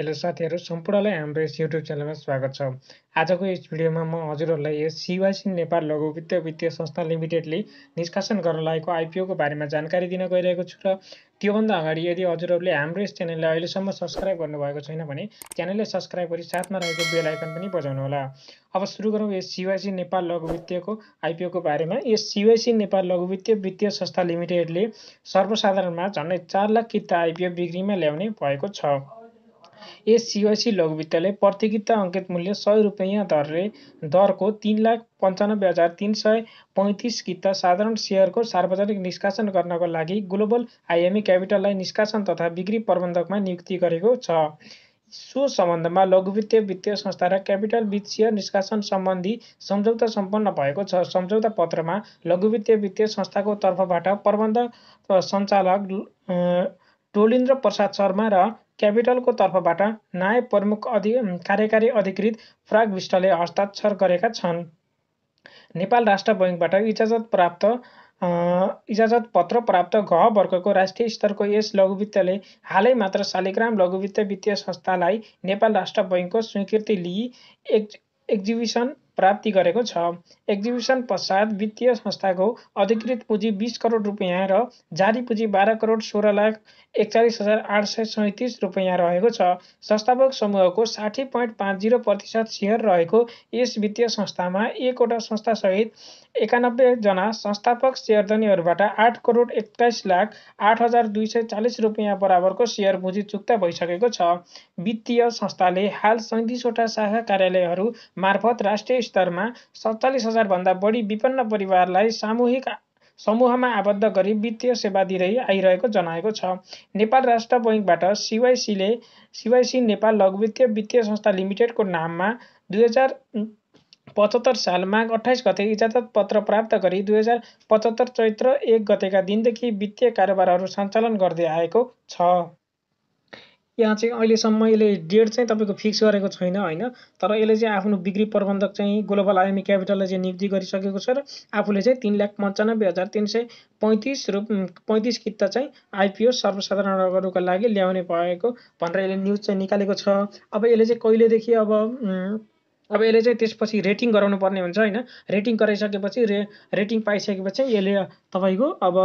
hello साथीहरू सम्पूर्णलाई हाम्रो यस YouTube च्यानलमा स्वागत छ आजको यस भिडियोमा म हजुरहरूलाई यस सिवासी नेपाल लघुवित्त वित्तीय संस्था लिमिटेडले निष्कासन गर्न लागेको आइपिओको बारेमा जानकारी दिन गइरहेको छु र त्योभन्दा अगाडि यदि हजुरहरूले हाम्रो यस च्यानललाई अहिलेसम्म सब्सक्राइब गर्नुभएको छैन भने च्यानलले सब्सक्राइब गरी साथमा रहेको बेल आइकन पनि होला अब सुरु गरौँ यस सिवासी नेपाल लघु लघुवित्तको आइपिओको बारेमा यस सिवासी नेपाल लघु वित्तीय वित्तीय संस्था लिमिटेडले सर्वसाधारणमा झन्डै चार लाख किता आइपिओ बिक्रीमा ल्याउने भएको छ यस सिओसी लघु वित्तले प्रतियोगिता अङ्कित मूल्य सय रुपियाँ दरले दरको तिन लाख पन्चानब्बे हजार तिन सय पैँतिस किता साधारण सेयरको सार्वजनिक निष्कासन गर्नको लागि ग्लोबल आइएमई क्यापिटललाई निष्कासन तथा बिक्री प्रबन्धकमा नियुक्ति गरेको छ सो सम्बन्धमा लघुवित्त वित्तीय संस्था र क्यापिटल बिच सेयर निष्कासन सम्बन्धी सम्झौता सम्पन्न भएको छ सम्झौता पत्रमा लघुवित्त वित्तीय संस्थाको तर्फबाट प्रबन्ध सञ्चालक टोलिन्द्र प्रसाद शर्मा र क्यापिटलको तर्फबाट नायब प्रमुख अधि कार्यकारी अधिकृत फ्राग विष्टले हस्ताक्षर गरेका छन् नेपाल राष्ट्र बैङ्कबाट इजाजत प्राप्त इजाजत पत्र प्राप्त घ वर्गको राष्ट्रिय स्तरको यस लघुवित्तले हालै मात्र शालिग्राम लघुवित्त वित्तीय संस्थालाई नेपाल राष्ट्र बैङ्कको स्वीकृति लिई एक्ज एक्जिबिसन प्राप्ति गरेको छ एक्जिबिसन पश्चात वित्तीय संस्थाको अधिकृत पुँजी बिस करोड रुपियाँ र जारी पुँजी बाह्र करोड सोह्र लाख एकचालिस हजार आठ सय सैँतिस रुपियाँ रहेको छ संस्थापक समूहको साठी पोइन्ट पाँच जिरो प्रतिशत सेयर रहेको यस वित्तीय संस्थामा एकवटा संस्थासहित एकानब्बेजना संस्थापक सेयरधनीहरूबाट आठ करोड एक्काइस लाख आठ हजार दुई सय चालिस रुपियाँ बराबरको सेयर पुँजी चुक्ता भइसकेको छ वित्तीय संस्थाले हाल सैँतिसवटा शाखा कार्यालयहरू मार्फत राष्ट्रिय स्तरमा सत्तालिस हजारभन्दा बढी विपन्न परिवारलाई सामूहिक समूहमा आबद्ध गरी वित्तीय सेवा दिँदै आइरहेको जनाएको छ नेपाल राष्ट्र बैङ्कबाट सिवाइसीले सिवाइसी नेपाल लघुवित्तीय वित्तीय संस्था लिमिटेडको नाममा दुई हजार पचहत्तर साल माघ अठाइस गते इजाजत पत्र प्राप्त गरी दुई हजार पचहत्तर चैत्र एक गतेका दिनदेखि वित्तीय कारोबारहरू सञ्चालन गर्दै आएको छ यहाँ चाहिँ अहिलेसम्म यसले डेट चाहिँ तपाईँको फिक्स गरेको छैन होइन तर यसले चाहिँ आफ्नो बिक्री प्रबन्धक चाहिँ ग्लोबल आइएमई क्यापिटललाई चाहिँ नियुक्ति गरिसकेको छ र आफूले चाहिँ तिन लाख पन्चानब्बे हजार तिन सय पैँतिस रुप पैँतिस किता चाहिँ आइपिओ सर्वसाधारणहरूको लागि ल्याउने भएको भनेर यसले न्युज चाहिँ निकालेको छ अब यसले चाहिँ कहिलेदेखि अब अब यसले चाहिँ त्यसपछि रेटिङ गराउनु पर्ने हुन्छ होइन रेटिङ गराइसकेपछि रे रेटिङ पाइसकेपछि यसले तपाईँको अब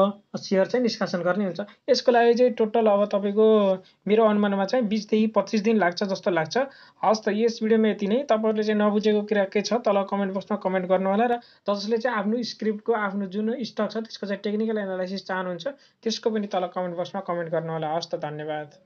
सेयर चाहिँ निष्कासन गर्ने हुन्छ यसको लागि चाहिँ टोटल अब तपाईँको मेरो अनुमानमा चाहिँ बिसदेखि पच्चिस दिन लाग्छ जस्तो लाग्छ हस् त यस भिडियोमा यति नै तपाईँहरूले चाहिँ नबुझेको कुरा के छ तल कमेन्ट बक्समा कमेन्ट गर्नु होला र जसले चाहिँ आफ्नो स्क्रिप्टको आफ्नो जुन स्टक छ त्यसको चाहिँ टेक्निकल एनालाइसिस चाहनुहुन्छ त्यसको पनि तल कमेन्ट बक्समा कमेन्ट गर्नु होला हस् त धन्यवाद